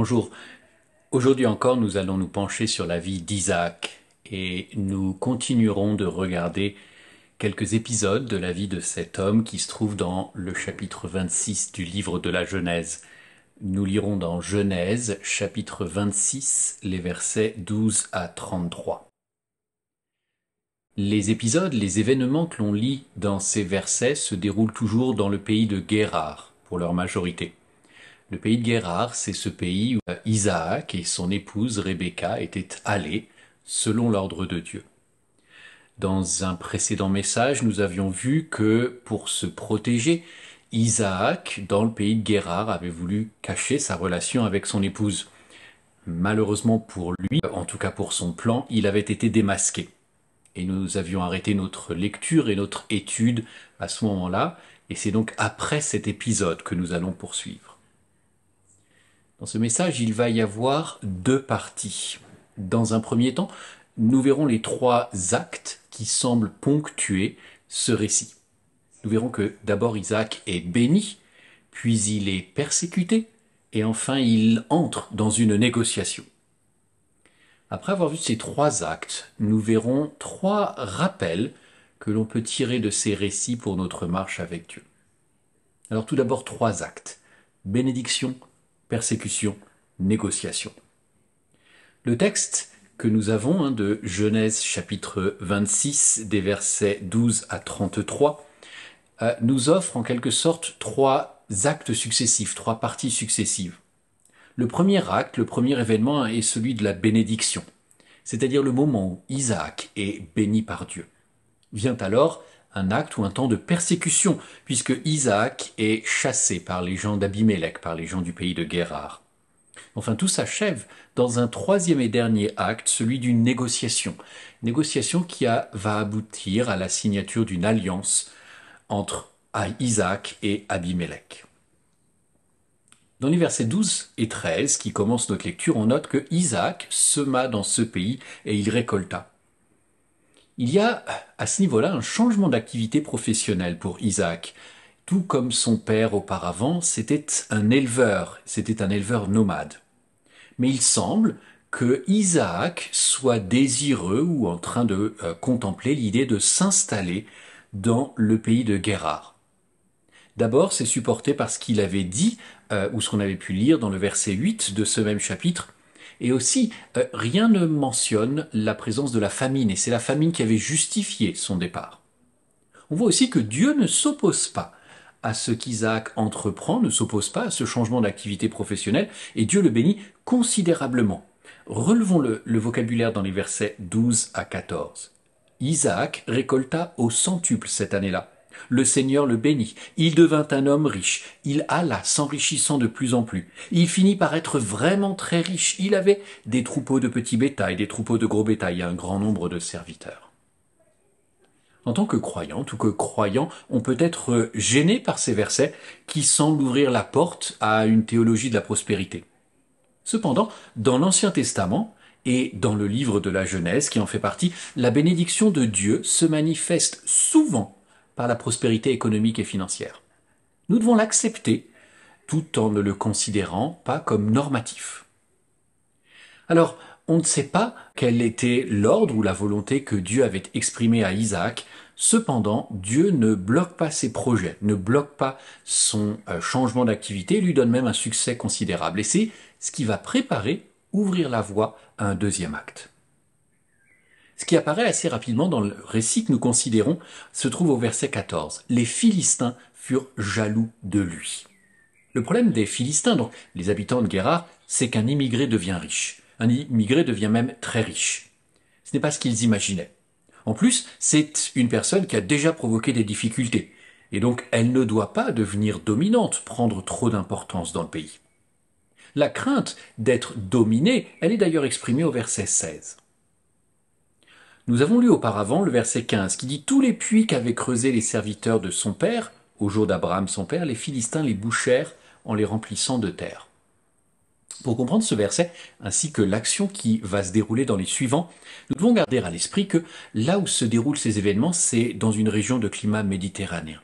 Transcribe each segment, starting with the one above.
Bonjour. Aujourd'hui encore, nous allons nous pencher sur la vie d'Isaac et nous continuerons de regarder quelques épisodes de la vie de cet homme qui se trouve dans le chapitre 26 du livre de la Genèse. Nous lirons dans Genèse chapitre 26 les versets 12 à 33. Les épisodes, les événements que l'on lit dans ces versets se déroulent toujours dans le pays de Guérard, pour leur majorité. Le pays de Guérard, c'est ce pays où euh, Isaac et son épouse Rebecca étaient allés selon l'ordre de Dieu. Dans un précédent message, nous avions vu que pour se protéger, Isaac, dans le pays de Guérard, avait voulu cacher sa relation avec son épouse. Malheureusement pour lui, en tout cas pour son plan, il avait été démasqué. Et nous avions arrêté notre lecture et notre étude à ce moment-là, et c'est donc après cet épisode que nous allons poursuivre. Dans ce message, il va y avoir deux parties. Dans un premier temps, nous verrons les trois actes qui semblent ponctuer ce récit. Nous verrons que d'abord Isaac est béni, puis il est persécuté, et enfin il entre dans une négociation. Après avoir vu ces trois actes, nous verrons trois rappels que l'on peut tirer de ces récits pour notre marche avec Dieu. Alors tout d'abord trois actes. Bénédiction, persécution, négociation. Le texte que nous avons hein, de Genèse chapitre 26 des versets 12 à 33 euh, nous offre en quelque sorte trois actes successifs, trois parties successives. Le premier acte, le premier événement est celui de la bénédiction, c'est-à-dire le moment où Isaac est béni par Dieu. Vient alors un acte ou un temps de persécution, puisque Isaac est chassé par les gens d'Abimelech, par les gens du pays de Guérard. Enfin, tout s'achève dans un troisième et dernier acte, celui d'une négociation. Négociation qui va aboutir à la signature d'une alliance entre Isaac et Abimelech. Dans les versets 12 et 13 qui commencent notre lecture, on note que Isaac sema dans ce pays et il récolta. Il y a à ce niveau-là un changement d'activité professionnelle pour Isaac. Tout comme son père auparavant, c'était un éleveur, c'était un éleveur nomade. Mais il semble que Isaac soit désireux ou en train de euh, contempler l'idée de s'installer dans le pays de Guérard. D'abord, c'est supporté par ce qu'il avait dit, euh, ou ce qu'on avait pu lire dans le verset 8 de ce même chapitre, et aussi, euh, rien ne mentionne la présence de la famine, et c'est la famine qui avait justifié son départ. On voit aussi que Dieu ne s'oppose pas à ce qu'Isaac entreprend, ne s'oppose pas à ce changement d'activité professionnelle, et Dieu le bénit considérablement. Relevons le, le vocabulaire dans les versets 12 à 14. Isaac récolta au centuple cette année-là. Le Seigneur le bénit. Il devint un homme riche. Il alla s'enrichissant de plus en plus. Il finit par être vraiment très riche. Il avait des troupeaux de petits bétail, des troupeaux de gros bétail et un grand nombre de serviteurs. En tant que croyant, ou que croyant, on peut être gêné par ces versets qui semblent ouvrir la porte à une théologie de la prospérité. Cependant, dans l'Ancien Testament, et dans le livre de la Genèse qui en fait partie, la bénédiction de Dieu se manifeste souvent par la prospérité économique et financière. Nous devons l'accepter tout en ne le considérant pas comme normatif. Alors, on ne sait pas quel était l'ordre ou la volonté que Dieu avait exprimé à Isaac. Cependant, Dieu ne bloque pas ses projets, ne bloque pas son euh, changement d'activité, lui donne même un succès considérable. Et c'est ce qui va préparer, ouvrir la voie à un deuxième acte. Ce qui apparaît assez rapidement dans le récit que nous considérons se trouve au verset 14. Les Philistins furent jaloux de lui. Le problème des Philistins, donc les habitants de Guérard, c'est qu'un immigré devient riche. Un immigré devient même très riche. Ce n'est pas ce qu'ils imaginaient. En plus, c'est une personne qui a déjà provoqué des difficultés. Et donc, elle ne doit pas devenir dominante, prendre trop d'importance dans le pays. La crainte d'être dominée, elle est d'ailleurs exprimée au verset 16. Nous avons lu auparavant le verset 15 qui dit Tous les puits qu'avaient creusés les serviteurs de son père, au jour d'Abraham son père, les Philistins les bouchèrent en les remplissant de terre. Pour comprendre ce verset, ainsi que l'action qui va se dérouler dans les suivants, nous devons garder à l'esprit que là où se déroulent ces événements, c'est dans une région de climat méditerranéen.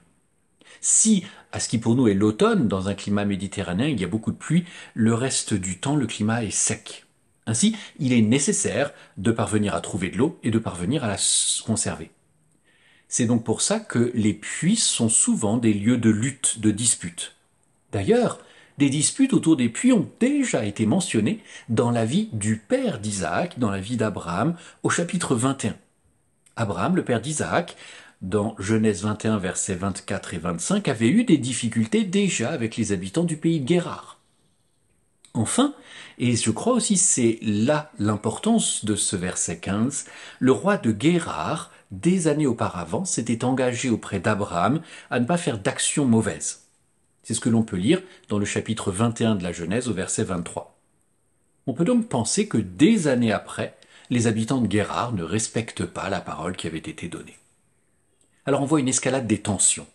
Si, à ce qui pour nous est l'automne, dans un climat méditerranéen, il y a beaucoup de pluie, le reste du temps, le climat est sec. Ainsi, il est nécessaire de parvenir à trouver de l'eau et de parvenir à la conserver. C'est donc pour ça que les puits sont souvent des lieux de lutte, de dispute. D'ailleurs, des disputes autour des puits ont déjà été mentionnées dans la vie du père d'Isaac, dans la vie d'Abraham, au chapitre 21. Abraham, le père d'Isaac, dans Genèse 21, versets 24 et 25, avait eu des difficultés déjà avec les habitants du pays de Guérard. Enfin, et je crois aussi c'est là l'importance de ce verset 15, le roi de Guérard, des années auparavant, s'était engagé auprès d'Abraham à ne pas faire d'action mauvaise. C'est ce que l'on peut lire dans le chapitre 21 de la Genèse au verset 23. On peut donc penser que des années après, les habitants de Guérard ne respectent pas la parole qui avait été donnée. Alors on voit une escalade des tensions.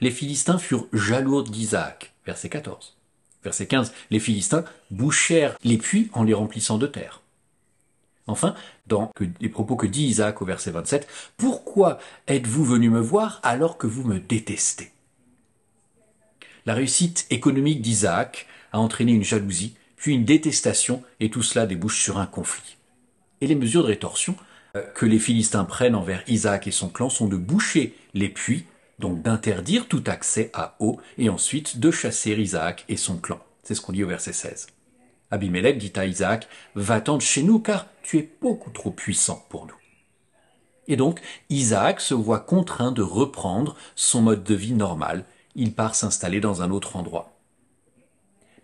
Les Philistins furent jaloux d'Isaac, verset 14. Verset 15. Les Philistins bouchèrent les puits en les remplissant de terre. Enfin, dans les propos que dit Isaac au verset 27, Pourquoi êtes-vous venu me voir alors que vous me détestez La réussite économique d'Isaac a entraîné une jalousie, puis une détestation, et tout cela débouche sur un conflit. Et les mesures de rétorsion euh, que les Philistins prennent envers Isaac et son clan sont de boucher les puits donc d'interdire tout accès à eau, et ensuite de chasser Isaac et son clan. C'est ce qu'on dit au verset 16. Abimelech dit à Isaac, va-t'en de chez nous, car tu es beaucoup trop puissant pour nous. Et donc, Isaac se voit contraint de reprendre son mode de vie normal. Il part s'installer dans un autre endroit.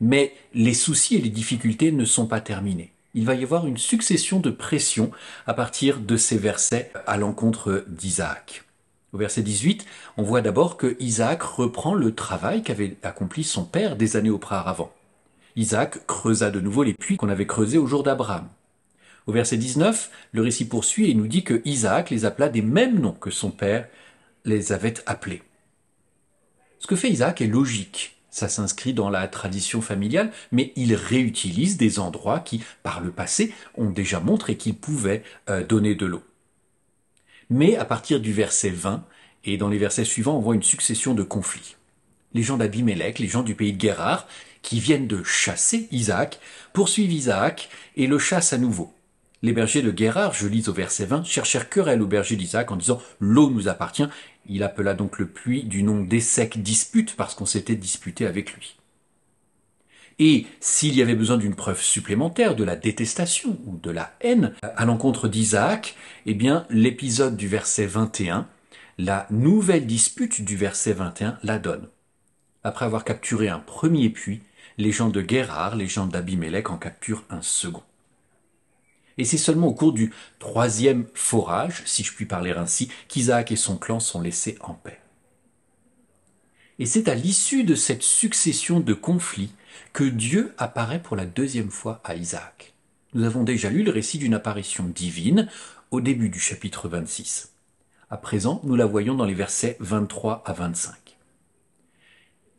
Mais les soucis et les difficultés ne sont pas terminés. Il va y avoir une succession de pressions à partir de ces versets à l'encontre d'Isaac. Au verset 18, on voit d'abord que Isaac reprend le travail qu'avait accompli son père des années auparavant. Isaac creusa de nouveau les puits qu'on avait creusés au jour d'Abraham. Au verset 19, le récit poursuit et nous dit que Isaac les appela des mêmes noms que son père les avait appelés. Ce que fait Isaac est logique. Ça s'inscrit dans la tradition familiale, mais il réutilise des endroits qui, par le passé, ont déjà montré qu'il pouvait euh, donner de l'eau. Mais à partir du verset 20, et dans les versets suivants, on voit une succession de conflits. Les gens d'Abimelech, les gens du pays de Guérard, qui viennent de chasser Isaac, poursuivent Isaac et le chassent à nouveau. Les bergers de Guérard, je lis au verset 20, cherchèrent querelle au berger d'Isaac en disant L'eau nous appartient. Il appela donc le puits du nom d'Essec dispute parce qu'on s'était disputé avec lui. Et s'il y avait besoin d'une preuve supplémentaire de la détestation ou de la haine à l'encontre d'Isaac, eh bien l'épisode du verset 21, la nouvelle dispute du verset 21 la donne. Après avoir capturé un premier puits, les gens de Guérard, les gens d'Abimélec en capturent un second. Et c'est seulement au cours du troisième forage, si je puis parler ainsi, qu'Isaac et son clan sont laissés en paix. Et c'est à l'issue de cette succession de conflits que Dieu apparaît pour la deuxième fois à Isaac. Nous avons déjà lu le récit d'une apparition divine au début du chapitre 26. À présent, nous la voyons dans les versets 23 à 25.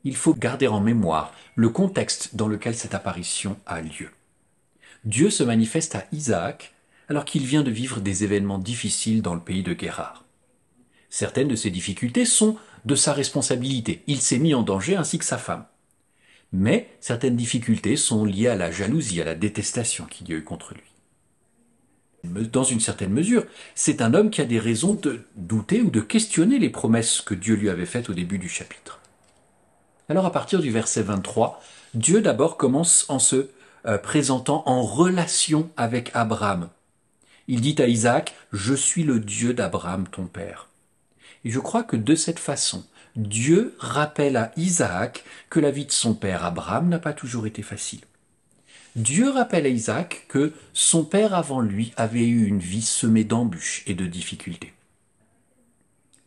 Il faut garder en mémoire le contexte dans lequel cette apparition a lieu. Dieu se manifeste à Isaac alors qu'il vient de vivre des événements difficiles dans le pays de Guérard. Certaines de ces difficultés sont de sa responsabilité. Il s'est mis en danger ainsi que sa femme mais certaines difficultés sont liées à la jalousie, à la détestation qu'il y a eu contre lui. Dans une certaine mesure, c'est un homme qui a des raisons de douter ou de questionner les promesses que Dieu lui avait faites au début du chapitre. Alors à partir du verset 23, Dieu d'abord commence en se euh, présentant en relation avec Abraham. Il dit à Isaac, Je suis le Dieu d'Abraham, ton père. Et je crois que de cette façon, Dieu rappelle à Isaac que la vie de son père Abraham n'a pas toujours été facile. Dieu rappelle à Isaac que son père avant lui avait eu une vie semée d'embûches et de difficultés.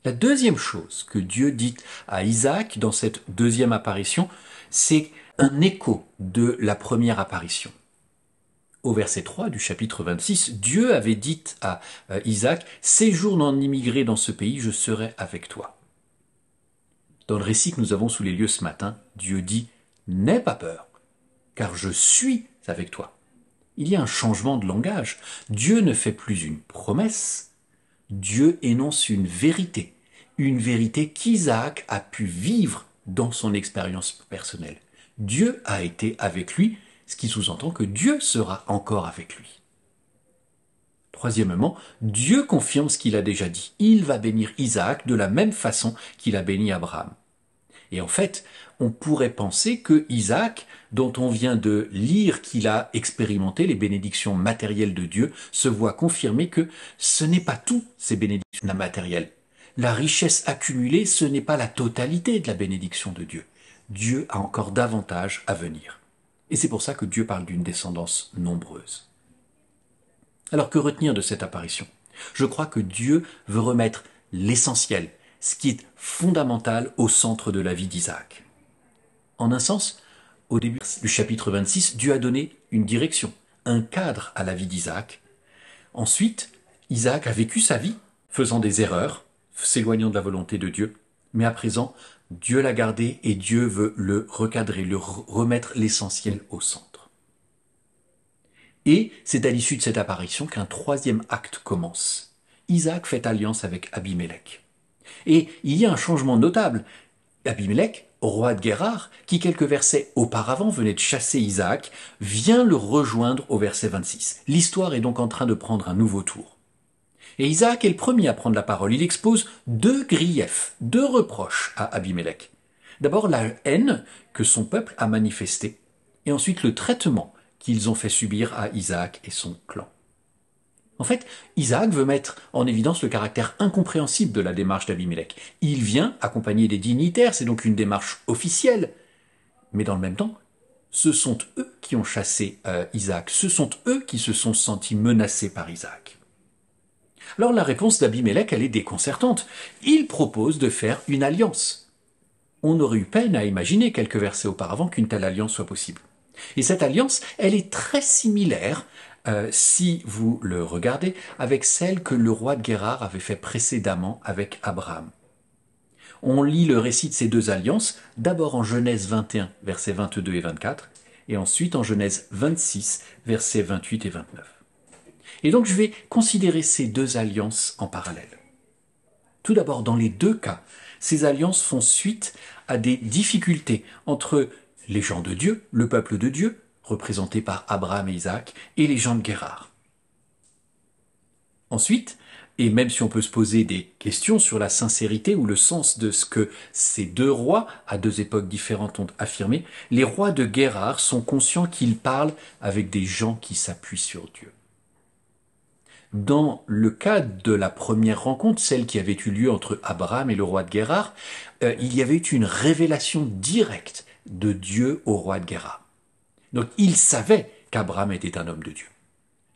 La deuxième chose que Dieu dit à Isaac dans cette deuxième apparition, c'est un écho de la première apparition. Au verset 3 du chapitre 26, Dieu avait dit à euh, Isaac, Séjourne en immigré dans ce pays, je serai avec toi. Dans le récit que nous avons sous les lieux ce matin, Dieu dit N'aie pas peur, car je suis avec toi. Il y a un changement de langage. Dieu ne fait plus une promesse, Dieu énonce une vérité, une vérité qu'Isaac a pu vivre dans son expérience personnelle. Dieu a été avec lui, ce qui sous-entend que Dieu sera encore avec lui. Troisièmement, Dieu confirme ce qu'il a déjà dit. Il va bénir Isaac de la même façon qu'il a béni Abraham. Et en fait, on pourrait penser que Isaac, dont on vient de lire qu'il a expérimenté les bénédictions matérielles de Dieu, se voit confirmer que ce n'est pas tout ces bénédictions matérielles. La richesse accumulée, ce n'est pas la totalité de la bénédiction de Dieu. Dieu a encore davantage à venir. Et c'est pour ça que Dieu parle d'une descendance nombreuse. Alors que retenir de cette apparition Je crois que Dieu veut remettre l'essentiel ce qui est fondamental au centre de la vie d'Isaac. En un sens, au début du chapitre 26, Dieu a donné une direction, un cadre à la vie d'Isaac. Ensuite, Isaac a vécu sa vie, faisant des erreurs, s'éloignant de la volonté de Dieu, mais à présent, Dieu l'a gardé et Dieu veut le recadrer, le remettre l'essentiel au centre. Et c'est à l'issue de cette apparition qu'un troisième acte commence. Isaac fait alliance avec Abimelech. Et il y a un changement notable. Abimelech, roi de Guérard, qui quelques versets auparavant venait de chasser Isaac, vient le rejoindre au verset 26. L'histoire est donc en train de prendre un nouveau tour. Et Isaac est le premier à prendre la parole. Il expose deux griefs, deux reproches à Abimelech. D'abord la haine que son peuple a manifestée, et ensuite le traitement qu'ils ont fait subir à Isaac et son clan. En fait, Isaac veut mettre en évidence le caractère incompréhensible de la démarche d'Abimelech. Il vient accompagner des dignitaires, c'est donc une démarche officielle. Mais dans le même temps, ce sont eux qui ont chassé euh, Isaac, ce sont eux qui se sont sentis menacés par Isaac. Alors la réponse d'Abimelech, elle est déconcertante. Il propose de faire une alliance. On aurait eu peine à imaginer quelques versets auparavant qu'une telle alliance soit possible. Et cette alliance, elle est très similaire euh, si vous le regardez, avec celle que le roi de Guérard avait fait précédemment avec Abraham. On lit le récit de ces deux alliances, d'abord en Genèse 21, versets 22 et 24, et ensuite en Genèse 26, versets 28 et 29. Et donc je vais considérer ces deux alliances en parallèle. Tout d'abord, dans les deux cas, ces alliances font suite à des difficultés entre les gens de Dieu, le peuple de Dieu, représentés par Abraham et Isaac, et les gens de Guérard. Ensuite, et même si on peut se poser des questions sur la sincérité ou le sens de ce que ces deux rois, à deux époques différentes, ont affirmé, les rois de Guérard sont conscients qu'ils parlent avec des gens qui s'appuient sur Dieu. Dans le cas de la première rencontre, celle qui avait eu lieu entre Abraham et le roi de Guérard, euh, il y avait eu une révélation directe de Dieu au roi de Guérard. Donc il savait qu'Abraham était un homme de Dieu.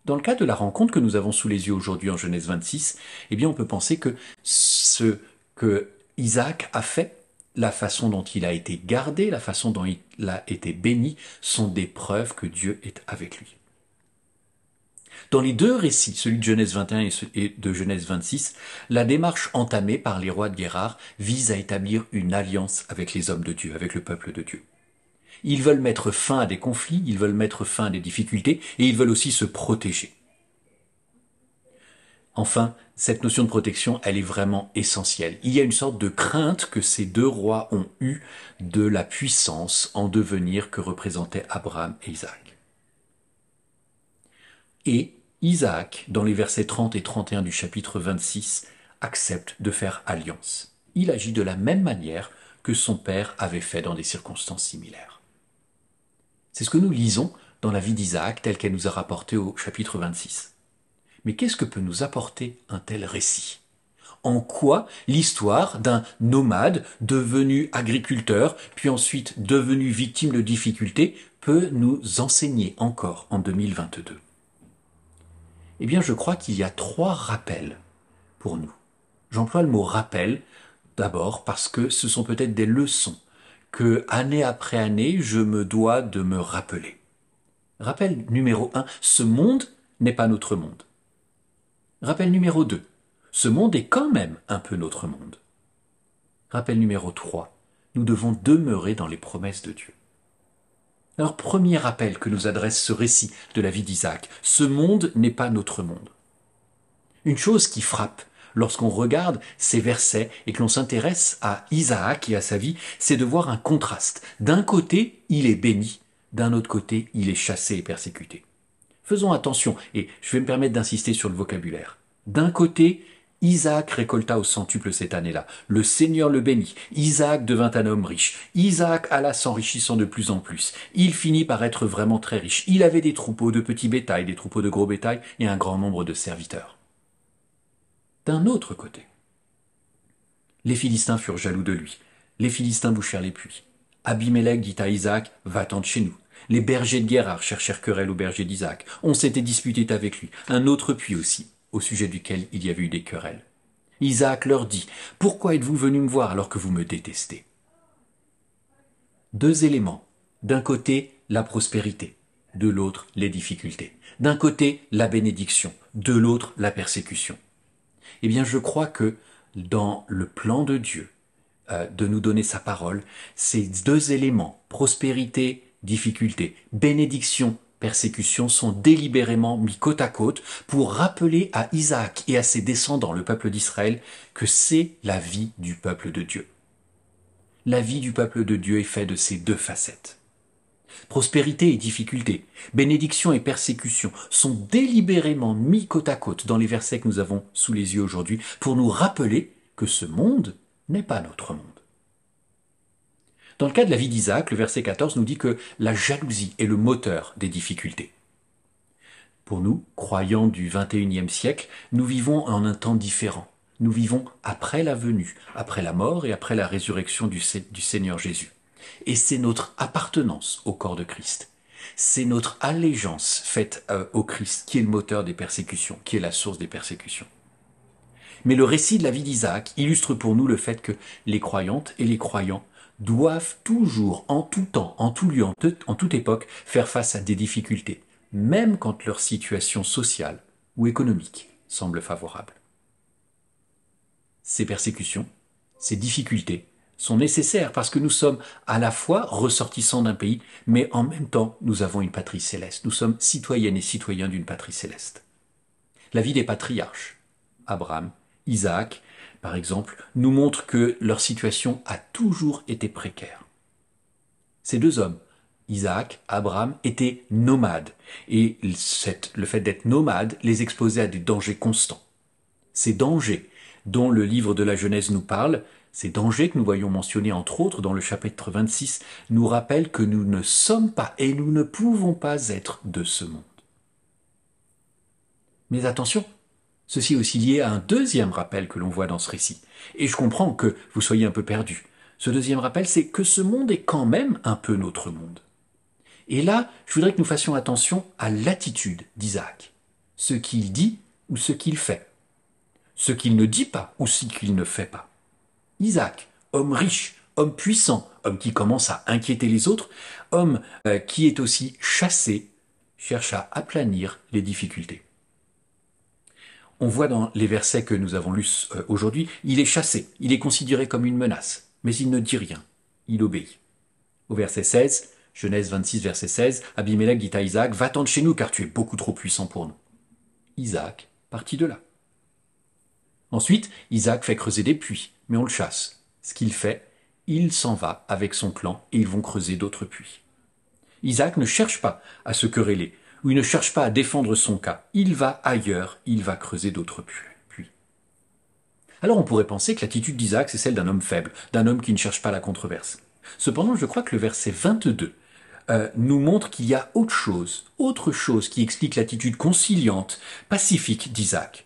Dans le cas de la rencontre que nous avons sous les yeux aujourd'hui en Genèse 26, eh bien on peut penser que ce que Isaac a fait, la façon dont il a été gardé, la façon dont il a été béni, sont des preuves que Dieu est avec lui. Dans les deux récits, celui de Genèse 21 et de Genèse 26, la démarche entamée par les rois de Guérard vise à établir une alliance avec les hommes de Dieu, avec le peuple de Dieu. Ils veulent mettre fin à des conflits, ils veulent mettre fin à des difficultés, et ils veulent aussi se protéger. Enfin, cette notion de protection, elle est vraiment essentielle. Il y a une sorte de crainte que ces deux rois ont eue de la puissance en devenir que représentaient Abraham et Isaac. Et Isaac, dans les versets 30 et 31 du chapitre 26, accepte de faire alliance. Il agit de la même manière que son père avait fait dans des circonstances similaires. C'est ce que nous lisons dans la vie d'Isaac telle qu'elle nous a rapportée au chapitre 26. Mais qu'est-ce que peut nous apporter un tel récit En quoi l'histoire d'un nomade devenu agriculteur, puis ensuite devenu victime de difficultés, peut nous enseigner encore en 2022 Eh bien, je crois qu'il y a trois rappels pour nous. J'emploie le mot rappel d'abord parce que ce sont peut-être des leçons que année après année, je me dois de me rappeler. Rappel numéro 1, ce monde n'est pas notre monde. Rappel numéro 2, ce monde est quand même un peu notre monde. Rappel numéro 3, nous devons demeurer dans les promesses de Dieu. Alors premier rappel que nous adresse ce récit de la vie d'Isaac, ce monde n'est pas notre monde. Une chose qui frappe, lorsqu'on regarde ces versets et que l'on s'intéresse à Isaac et à sa vie, c'est de voir un contraste. D'un côté, il est béni, d'un autre côté, il est chassé et persécuté. Faisons attention, et je vais me permettre d'insister sur le vocabulaire. D'un côté, Isaac récolta au centuple cette année-là. Le Seigneur le bénit. Isaac devint un homme riche. Isaac alla s'enrichissant de plus en plus. Il finit par être vraiment très riche. Il avait des troupeaux de petits bétail, des troupeaux de gros bétail et un grand nombre de serviteurs d'un autre côté. Les Philistins furent jaloux de lui. Les Philistins bouchèrent les puits. Abimelech dit à Isaac, va-t'en chez nous. Les bergers de Guérard cherchèrent querelle aux bergers d'Isaac. On s'était disputé avec lui. Un autre puits aussi, au sujet duquel il y avait eu des querelles. Isaac leur dit, pourquoi êtes-vous venus me voir alors que vous me détestez? Deux éléments. D'un côté, la prospérité. De l'autre, les difficultés. D'un côté, la bénédiction. De l'autre, la persécution. Eh bien, je crois que dans le plan de Dieu, euh, de nous donner sa parole, ces deux éléments, prospérité, difficulté, bénédiction, persécution, sont délibérément mis côte à côte pour rappeler à Isaac et à ses descendants, le peuple d'Israël, que c'est la vie du peuple de Dieu. La vie du peuple de Dieu est faite de ces deux facettes. Prospérité et difficulté, bénédiction et persécution sont délibérément mis côte à côte dans les versets que nous avons sous les yeux aujourd'hui pour nous rappeler que ce monde n'est pas notre monde. Dans le cas de la vie d'Isaac, le verset 14 nous dit que la jalousie est le moteur des difficultés. Pour nous, croyants du 21e siècle, nous vivons en un temps différent. Nous vivons après la venue, après la mort et après la résurrection du, du Seigneur Jésus et c'est notre appartenance au corps de Christ. C'est notre allégeance faite euh, au Christ qui est le moteur des persécutions, qui est la source des persécutions. Mais le récit de la vie d'Isaac illustre pour nous le fait que les croyantes et les croyants doivent toujours, en tout temps, en tout lieu, en, toute époque, faire face à des difficultés, même quand leur situation sociale ou économique semble favorable. Ces persécutions, ces difficultés, sont nécessaires parce que nous sommes à la fois ressortissants d'un pays, mais en même temps, nous avons une patrie céleste. Nous sommes citoyennes et citoyens d'une patrie céleste. La vie des patriarches, Abraham, Isaac, par exemple, nous montre que leur situation a toujours été précaire. Ces deux hommes, Isaac, Abraham, étaient nomades, et le fait d'être nomades les exposait à des dangers constants. Ces dangers dont le livre de la Genèse nous parle, ces dangers que nous voyons mentionnés entre autres dans le chapitre 26 nous rappellent que nous ne sommes pas et nous ne pouvons pas être de ce monde. Mais attention, ceci est aussi lié à un deuxième rappel que l'on voit dans ce récit. Et je comprends que vous soyez un peu perdu. Ce deuxième rappel, c'est que ce monde est quand même un peu notre monde. Et là, je voudrais que nous fassions attention à l'attitude d'Isaac, ce qu'il dit ou ce qu'il fait, ce qu'il ne dit pas ou ce qu'il ne fait pas. Isaac, homme riche, homme puissant, homme qui commence à inquiéter les autres, homme euh, qui est aussi chassé, cherche à aplanir les difficultés. On voit dans les versets que nous avons lus euh, aujourd'hui, il est chassé, il est considéré comme une menace, mais il ne dit rien, il obéit. Au verset 16, Genèse 26, verset 16, Abimelech dit à Isaac, va-t'en chez nous car tu es beaucoup trop puissant pour nous. Isaac partit de là. Ensuite, Isaac fait creuser des puits mais on le chasse. Ce qu'il fait, il s'en va avec son clan et ils vont creuser d'autres puits. Isaac ne cherche pas à se quereller, ou il ne cherche pas à défendre son cas. Il va ailleurs, il va creuser d'autres puits. Alors on pourrait penser que l'attitude d'Isaac, c'est celle d'un homme faible, d'un homme qui ne cherche pas la controverse. Cependant, je crois que le verset 22 euh, nous montre qu'il y a autre chose, autre chose qui explique l'attitude conciliante, pacifique d'Isaac.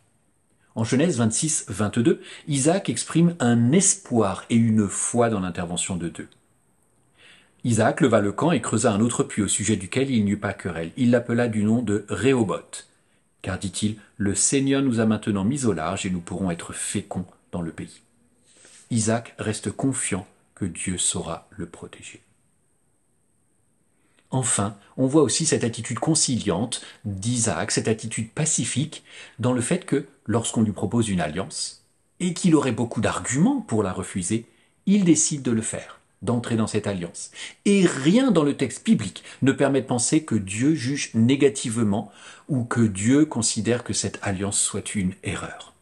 En Genèse 26, 22, Isaac exprime un espoir et une foi dans l'intervention de Dieu. Isaac leva le camp et creusa un autre puits au sujet duquel il n'y eut pas querelle. Il l'appela du nom de Réhoboth. Car dit-il, le Seigneur nous a maintenant mis au large et nous pourrons être féconds dans le pays. Isaac reste confiant que Dieu saura le protéger. Enfin, on voit aussi cette attitude conciliante d'Isaac, cette attitude pacifique, dans le fait que lorsqu'on lui propose une alliance, et qu'il aurait beaucoup d'arguments pour la refuser, il décide de le faire, d'entrer dans cette alliance. Et rien dans le texte biblique ne permet de penser que Dieu juge négativement ou que Dieu considère que cette alliance soit une erreur.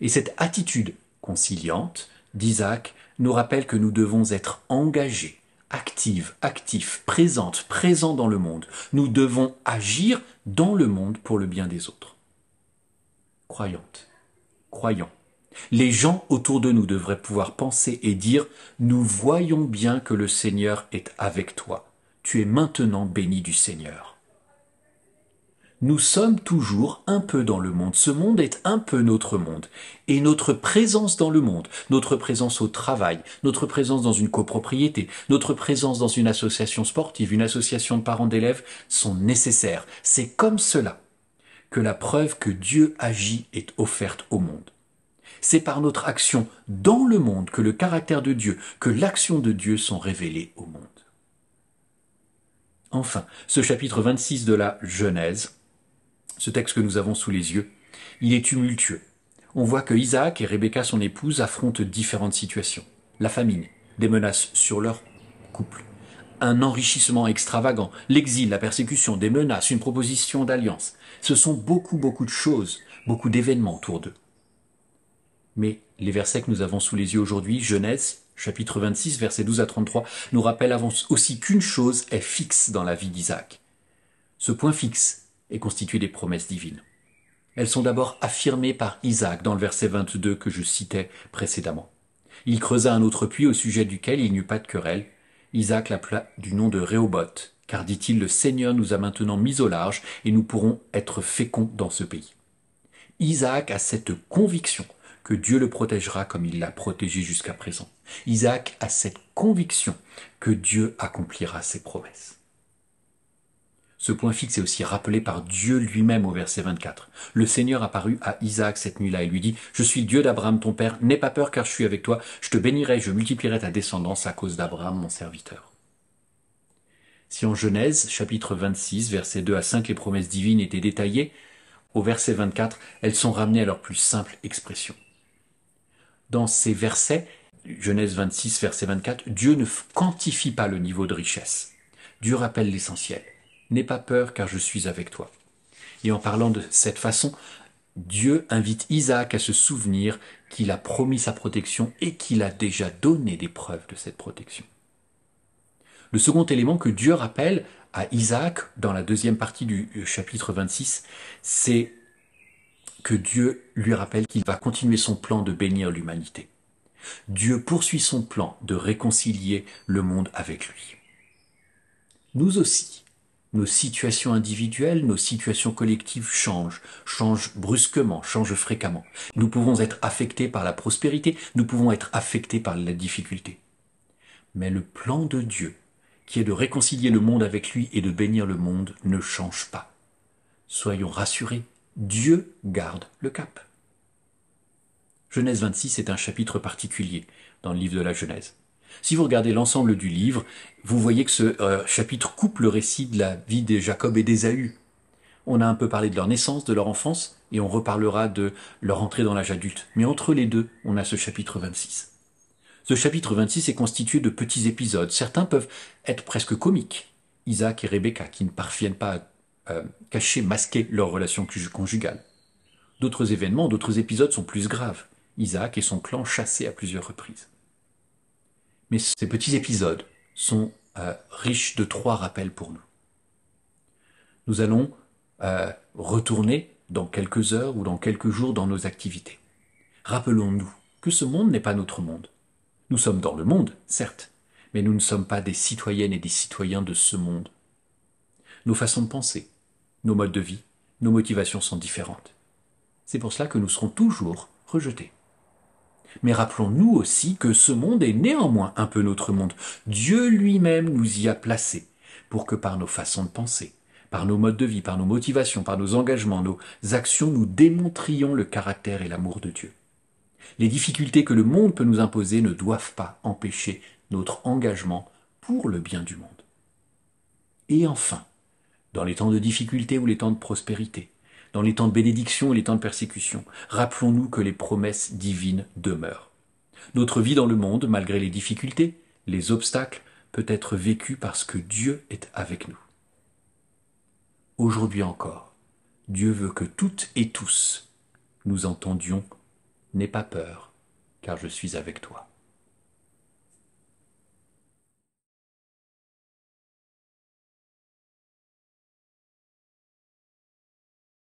Et cette attitude conciliante d'Isaac nous rappelle que nous devons être engagés actifs, actifs, présents, présents dans le monde. Nous devons agir dans le monde pour le bien des autres croyante, croyant. Les gens autour de nous devraient pouvoir penser et dire, nous voyons bien que le Seigneur est avec toi. Tu es maintenant béni du Seigneur. Nous sommes toujours un peu dans le monde. Ce monde est un peu notre monde. Et notre présence dans le monde, notre présence au travail, notre présence dans une copropriété, notre présence dans une association sportive, une association de parents d'élèves sont nécessaires. C'est comme cela que la preuve que Dieu agit est offerte au monde. C'est par notre action dans le monde que le caractère de Dieu, que l'action de Dieu sont révélées au monde. Enfin, ce chapitre 26 de la Genèse, ce texte que nous avons sous les yeux, il est tumultueux. On voit que Isaac et Rebecca, son épouse, affrontent différentes situations. La famine, des menaces sur leur couple, un enrichissement extravagant, l'exil, la persécution, des menaces, une proposition d'alliance. Ce sont beaucoup, beaucoup de choses, beaucoup d'événements autour d'eux. Mais les versets que nous avons sous les yeux aujourd'hui, Genèse chapitre 26, verset 12 à 33, nous rappellent avant aussi qu'une chose est fixe dans la vie d'Isaac. Ce point fixe est constitué des promesses divines. Elles sont d'abord affirmées par Isaac dans le verset 22 que je citais précédemment. Il creusa un autre puits au sujet duquel il n'y eut pas de querelle. Isaac l'appela du nom de Rehoboth car dit-il, le Seigneur nous a maintenant mis au large et nous pourrons être féconds dans ce pays. Isaac a cette conviction que Dieu le protégera comme il l'a protégé jusqu'à présent. Isaac a cette conviction que Dieu accomplira ses promesses. Ce point fixe est aussi rappelé par Dieu lui-même au verset 24. Le Seigneur apparut à Isaac cette nuit-là et lui dit, Je suis Dieu d'Abraham ton père, n'aie pas peur car je suis avec toi, je te bénirai, je multiplierai ta descendance à cause d'Abraham mon serviteur. Si en Genèse, chapitre 26, versets 2 à 5, les promesses divines étaient détaillées, au verset 24, elles sont ramenées à leur plus simple expression. Dans ces versets, Genèse 26, verset 24, Dieu ne quantifie pas le niveau de richesse. Dieu rappelle l'essentiel. N'aie pas peur car je suis avec toi. Et en parlant de cette façon, Dieu invite Isaac à se souvenir qu'il a promis sa protection et qu'il a déjà donné des preuves de cette protection. Le second élément que Dieu rappelle à Isaac dans la deuxième partie du euh, chapitre 26, c'est que Dieu lui rappelle qu'il va continuer son plan de bénir l'humanité. Dieu poursuit son plan de réconcilier le monde avec lui. Nous aussi, nos situations individuelles, nos situations collectives changent, changent brusquement, changent fréquemment. Nous pouvons être affectés par la prospérité, nous pouvons être affectés par la difficulté. Mais le plan de Dieu qui est de réconcilier le monde avec lui et de bénir le monde, ne change pas. Soyons rassurés, Dieu garde le cap. Genèse 26 est un chapitre particulier dans le livre de la Genèse. Si vous regardez l'ensemble du livre, vous voyez que ce euh, chapitre coupe le récit de la vie des Jacob et d'Ésaü. On a un peu parlé de leur naissance, de leur enfance, et on reparlera de leur entrée dans l'âge adulte. Mais entre les deux, on a ce chapitre 26. Ce chapitre 26 est constitué de petits épisodes. Certains peuvent être presque comiques. Isaac et Rebecca qui ne parviennent pas à euh, cacher, masquer leur relation conjugale. D'autres événements, d'autres épisodes sont plus graves. Isaac et son clan chassés à plusieurs reprises. Mais ces petits épisodes sont euh, riches de trois rappels pour nous. Nous allons euh, retourner dans quelques heures ou dans quelques jours dans nos activités. Rappelons-nous que ce monde n'est pas notre monde. Nous sommes dans le monde, certes, mais nous ne sommes pas des citoyennes et des citoyens de ce monde. Nos façons de penser, nos modes de vie, nos motivations sont différentes. C'est pour cela que nous serons toujours rejetés. Mais rappelons-nous aussi que ce monde est néanmoins un peu notre monde. Dieu lui-même nous y a placés pour que par nos façons de penser, par nos modes de vie, par nos motivations, par nos engagements, nos actions, nous démontrions le caractère et l'amour de Dieu. Les difficultés que le monde peut nous imposer ne doivent pas empêcher notre engagement pour le bien du monde. Et enfin, dans les temps de difficultés ou les temps de prospérité, dans les temps de bénédiction et les temps de persécution, rappelons-nous que les promesses divines demeurent. Notre vie dans le monde, malgré les difficultés, les obstacles, peut être vécue parce que Dieu est avec nous. Aujourd'hui encore, Dieu veut que toutes et tous nous entendions N'aie pas peur, car je suis avec toi.